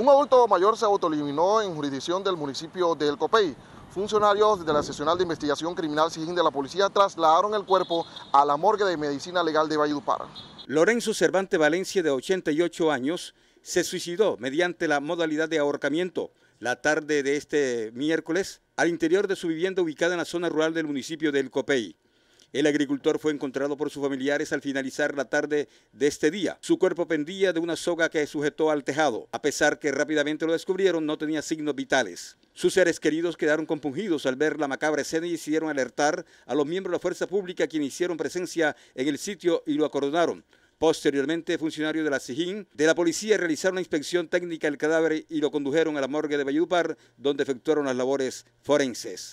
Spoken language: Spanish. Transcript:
Un adulto mayor se autoeliminó en jurisdicción del municipio de El Copey. Funcionarios de la seccional de investigación criminal SIGIN de la policía trasladaron el cuerpo a la morgue de medicina legal de Valledupar. Lorenzo Cervante Valencia, de 88 años, se suicidó mediante la modalidad de ahorcamiento la tarde de este miércoles al interior de su vivienda ubicada en la zona rural del municipio de El Copey. El agricultor fue encontrado por sus familiares al finalizar la tarde de este día. Su cuerpo pendía de una soga que sujetó al tejado. A pesar que rápidamente lo descubrieron, no tenía signos vitales. Sus seres queridos quedaron compungidos al ver la macabra escena y decidieron alertar a los miembros de la fuerza pública quienes hicieron presencia en el sitio y lo acordonaron. Posteriormente, funcionarios de la SIJIN de la policía realizaron una inspección técnica del cadáver y lo condujeron a la morgue de Bayupar, donde efectuaron las labores forenses.